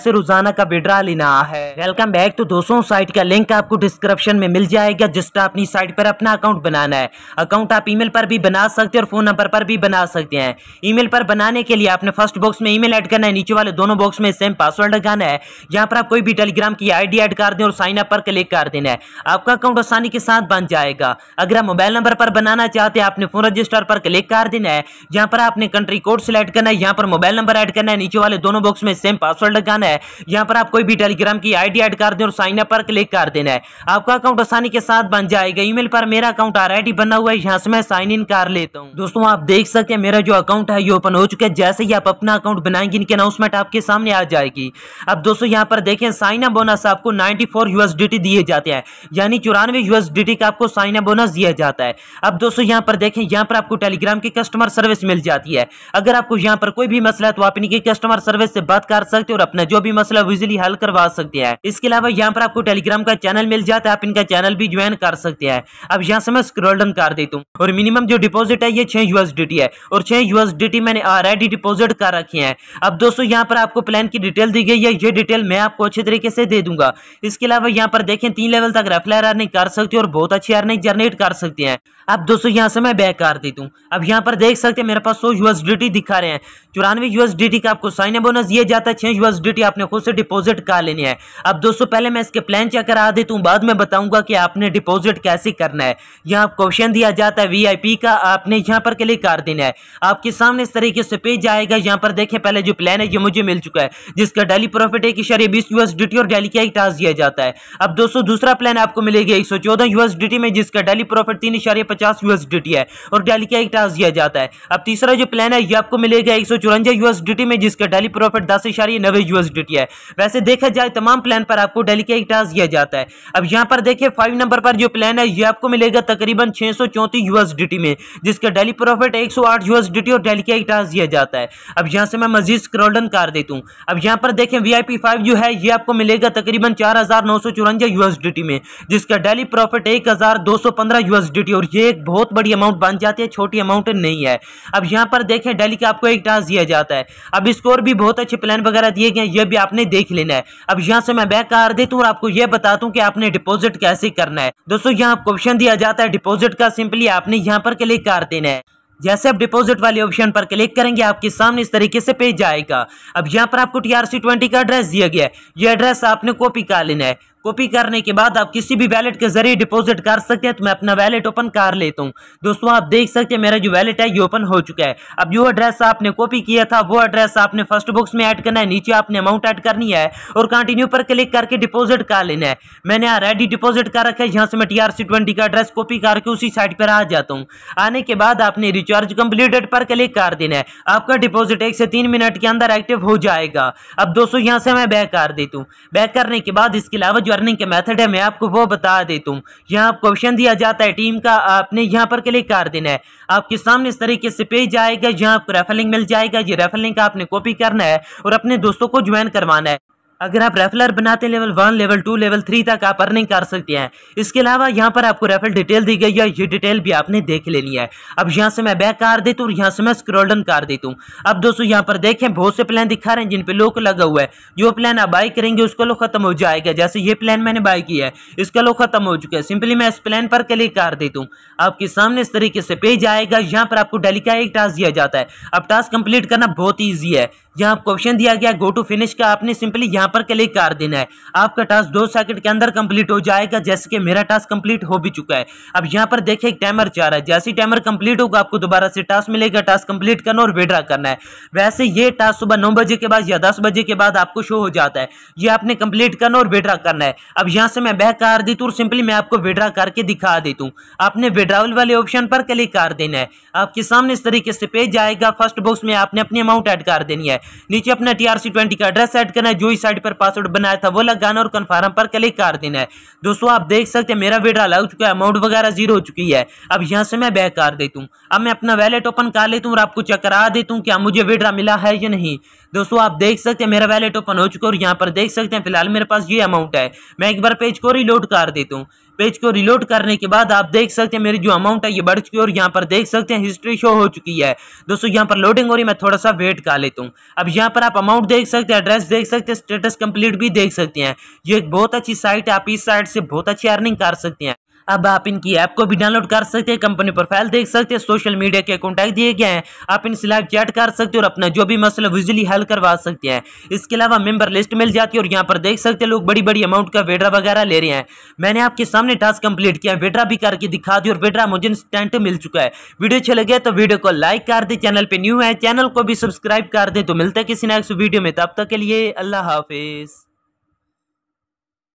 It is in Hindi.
कैसे रोजाना का विड्रा लेना है वेलकम बैक तो दोस्तों साइट का लिंक आपको डिस्क्रिप्शन में मिल जाएगा जिसका अपनी साइट पर अपना अकाउंट बनाना है अकाउंट आप ईमेल पर भी बना सकते हैं और फोन नंबर पर भी बना सकते हैं ईमेल पर बनाने के लिए आपने फर्स्ट बॉक्स में ईमेल ऐड करना है नीचे वाले दोनों बॉक्स में सेम पासवर्ड लगाना है यहाँ पर आप कोई भी टेलीग्राम की आईडी ऐड कर दें और साइन अप पर क्लिक कर देना है आपका अकाउंट आसानी के साथ बन जाएगा अगर आप मोबाइल नंबर पर बनाना चाहते हैं आपने फोन रजिस्टर पर क्लिक कर देना है यहाँ पर आपने कंट्री कोड सेलेक्ट करना है यहाँ पर मोबाइल नंबर ऐड करना है नीचे वाले दोनों बॉक्स में सेम पासवर्ड लगाना है है यहाँ पर आप कोई भी टेलीग्राम की आईडी ऐड कर दें और साइन अप पर क्लिक कर देना है आपका अकाउंट आसानी के साथ बन जाएगा ईमेल पर मेरा अकाउंट ऑलरेडी बना हुआ है यहाँ से मैं साइन इन कर लेता हूँ दोस्तों आप देख सकते हैं मेरा जो अकाउंट है ये ओपन हो चुका है जैसे ही आप अपना अकाउंट बनाएंगे इनकी अनाउंसमेंट आपके सामने आ जाएगी अब दोस्तों यहाँ पर देखें साइन अप बोनस आपको नाइन्टी यूएसडीटी दिए जाते हैं यानी चौरानवे यूएसडीटी का आपको साइन अप बोनस दिया जाता है अब दोस्तों यहाँ पर देखें यहाँ पर आपको टेलीग्राम की कस्टमर सर्विस मिल जाती है अगर आपको यहाँ पर कोई भी मसला है तो आप इनकी कस्टमर सर्विस से बात कर सकते हो और अपना जो भी मसला विजिली हल करवा सकते हैं इसके अलावा यहाँ पर आपको टेलीग्राम का चैनल मिल जाता है आप इनका चैनल भी ज्वाइन कर सकते हैं अब यहाँ से मैं स्क्रोल डन कर देता हूँ और मिनिमम जो डिपोजिट है ये छह यूएसडीटी है और छह यूएसडीटी मैंने ऑलरेडी डिपोजिट कर रखे है अब दोस्तों यहाँ पर आपको प्लान की डिटेल दी गई है ये डिटेल मैं आपको अच्छे तरीके से दे दूंगा इसके अलावा यहाँ पर देखें तीन लेवल तक रफला अर्निंग कर सकते हैं और बहुत अच्छी अर्निंग जनरेट कर सकते हैं अब दोस्तों यहाँ से मैं बैक कर देता हूँ अब यहाँ पर देख सकते हैं मेरे पास सौ यूएसडीटी दिखा रहे हैं चौरानवे यूएसडीटी का आपको साइन बोनस दिया जाता है छह यूएसडी सिक्योरिटी आपने खुद से डिपॉजिट कर लेनी है अब दोस्तों पहले मैं इसके प्लान चेक करा देता हूँ बाद में बताऊंगा कि आपने डिपॉजिट कैसे करना है यहाँ क्वेश्चन दिया जाता है वी का आपने यहाँ पर क्लिक कर देना है आपके सामने इस तरीके से पेज आएगा यहाँ पर देखें पहले जो प्लान है ये मुझे मिल चुका है जिसका डेली प्रॉफिट एक इशारे बीस यूएसडीटी और डेली का एक टास्क दिया जाता है अब दोस्तों दूसरा प्लान आपको मिलेगा एक सौ चौदह में जिसका डेली प्रॉफिट तीन इशारे पचास यूएसडीटी है और डेली का एक टास्क दिया जाता है अब तीसरा जो प्लान है ये आपको मिलेगा एक सौ चौरंजा यूएसडीटी में जिसका डेली प्रॉफिट दस इशारे नब्बे यूएस यूज ड्यूटी है वैसे देखा जाए तमाम प्लान पर आपको डेली का एक टास्क दिया जाता है अब यहाँ पर देखिए फाइव नंबर पर जो प्लान है ये आपको मिलेगा तकरीबन छः सौ यूएस ड्यूटी में जिसका डेली प्रॉफिट एक सौ आठ यूएस ड्यूटी और एक टास्क दिया जाता है अब यहाँ से मैं मजीद स्क्रोल्डन कर देता हूँ अब यहाँ पर देखें वी आई जो है ये आपको मिलेगा तकरीबन चार हज़ार नौ सौ चौरानवे यूएस ड्यूटी में जिसका डेली प्रॉफिट एक हज़ार दो सौ पंद्रह यूएस ड्यूटी और ये एक बहुत बड़ी अमाउंट बन जाती है छोटी अमाउंट नहीं है अब यहाँ पर देखें डेली का आपको एक टास्क दिया जाता है अब स्कोर भी बहुत अच्छे प्लान वगैरह दिए गए ये यह भी आपने देख लेना है अब यहाँ से मैं बैक आर देता हूँ और आपको यह बताता हूँ की आपने डिपोजिट कैसे करना है दोस्तों यहाँ आपको ऑप्शन दिया जाता है डिपोजिट का सिंपली आपने यहाँ पर क्लिक कर देना है जैसे आप डिपॉजिट वाले ऑप्शन पर क्लिक करेंगे आपके सामने इस तरीके से पेज आएगा अब यहाँ पर आपको टीआरसी ट्वेंटी का एड्रेस दिया गया है ये एड्रेस आपने कॉपी कर लेना है कॉपी करने के बाद आप किसी भी वैलेट के जरिए डिपॉजिट कर सकते हैं तो मैं अपना वैलेट ओपन कर लेता हूं दोस्तों आप देख सकते हैं मेरा जो वैलेट है ये ओपन हो चुका है अब जो एड्रेस आपने कॉपी किया था वो एड्रेस आपने फर्स्ट बॉक्स में ऐड करना है नीचे आपने अमाउंट ऐड करनी है और कंटिन्यू पर क्लिक करके डिपोजिट कर लेना है मैंने रेडी डिपोजिट कर रखा है यहाँ से मैं टी आर सी ट्वेंटी का एड्रेस कॉपी करके उसी साइड पर आ जाता हूँ आने के बाद आपने रिचार्ज कम्प्लीटेड पर क्लिक कर देना है आपका डिपोजिट एक से तीन मिनट के अंदर एक्टिव हो जाएगा अब दोस्तों यहाँ से मैं बैक कर देता हूँ बैक करने के बाद इसके अलावा अर्निंग के मेथड है मैं आपको वो बता देता हूँ यहाँ आपको ऑप्शन दिया जाता है टीम का आपने यहाँ पर क्लिक कर देना है आपके सामने इस तरीके से पेज आएगा यहाँ आपको रेफर लिंक मिल जाएगा ये रेफर लिंक आपने कॉपी करना है और अपने दोस्तों को ज्वाइन करवाना है अगर आप रेफलर बनाते हैं level one level two level three तक आप अर्निंग कर सकते हैं इसके अलावा यहाँ पर आपको रेफल डिटेल दी गई है ये डिटेल भी आपने देख लेनी है अब यहाँ से मैं बैक कर देता हूँ और यहाँ से मैं स्क्रोल्डन कर देता हूँ अब दोस्तों यहाँ पर देखें बहुत से प्लान दिखा रहे हैं जिन पर लोक लगा हुआ है जो प्लान आप बाई करेंगे उसका लो खत्म हो जाएगा जैसे ये प्लान मैंने बाई किया है इसका लोग खत्म हो चुका है सिंपली मैं इस प्लान पर क्लिक कर देता हूँ आपके सामने इस तरीके से पेज आएगा यहाँ पर आपको डेली का एक टास्क दिया जाता है अब टास्क कंप्लीट करना बहुत ईजी है यहाँ आपको ऑप्शन दिया गया गो टू फिनिश का आपने सिंपली यहाँ यहाँ पर क्लिक कर देना है आपका टास्क दो सेकंड के अंदर कंप्लीट हो जाएगा जैसे कि मेरा टास्क कंप्लीट हो भी चुका है अब यहाँ पर देखिए टाइमर चाह रहा है जैसे ही टाइमर कंप्लीट होगा आपको दोबारा से टास्क मिलेगा टास्क कंप्लीट करना और विड्रा करना है वैसे ये टास्क सुबह नौ बजे के बाद या दस बजे के बाद आपको शो हो जाता है ये आपने कंप्लीट करना और विड्रा करना है अब यहाँ से मैं बह कर देती हूँ सिंपली मैं आपको विड्रा करके दिखा देती हूँ आपने विड्रावल वाले ऑप्शन पर क्लिक कर देना है आपके सामने इस तरीके से पेज आएगा फर्स्ट बॉक्स में आपने अपनी अमाउंट ऐड कर देनी है नीचे अपना टीआरसी ट्वेंटी का एड्रेस ऐड करना है जो इस साइड वेबसाइट पर पासवर्ड बनाया था वो लगाना और कन्फर्म पर क्लिक कर देना है दोस्तों आप देख सकते हैं मेरा विड्रा लग चुका है अमाउंट वगैरह जीरो हो चुकी है अब यहाँ से मैं बैक कर देता हूँ अब मैं अपना वैलेट ओपन कर लेता हूँ और आपको चेक करा देता हूँ क्या हाँ, मुझे विड्रा मिला है या नहीं दोस्तों आप देख सकते हैं मेरा वैलेट ओपन हो चुका है और यहाँ पर देख सकते हैं फिलहाल मेरे पास ये अमाउंट है मैं एक बार पेज को रिलोड कर देता हूँ पेज को रिलोड करने के बाद आप देख सकते हैं मेरी जो अमाउंट है ये बढ़ चुकी है और यहाँ पर देख सकते हैं हिस्ट्री शो हो चुकी है दोस्तों यहाँ पर लोडिंग हो रही मैं थोड़ा सा वेट कर लेता हूँ अब यहाँ पर आप अमाउंट देख सकते हैं एड्रेस देख सकते हैं स्टेटस कंप्लीट भी देख सकते हैं ये एक बहुत अच्छी साइट है आप इस साइट से बहुत अच्छी अर्निंग कर सकते हैं अब आप इनकी ऐप को भी डाउनलोड कर सकते हैं कंपनी प्रोफाइल देख सकते हैं सोशल मीडिया के कॉन्टैक्ट दिए गए हैं आप इनसे लाइव चैट कर सकते हैं और अपना जो भी मसला विजुअली हल करवा सकते हैं इसके अलावा मेंबर लिस्ट मिल जाती है और यहाँ पर देख सकते हैं लोग बड़ी बड़ी अमाउंट का वेड्रा वगैरह ले रहे हैं मैंने आपके सामने टास्क कंप्लीट किया वेड्रा भी करके दिखा दी और वेड्रा मुझे इंस्टेंट मिल चुका है वीडियो अच्छा लगे तो वीडियो को लाइक कर दे चैनल पर न्यू है चैनल को भी सब्सक्राइब कर दे तो मिलता है किसी नेक्स्ट वीडियो में तब तक के लिए अल्लाह हाफिज़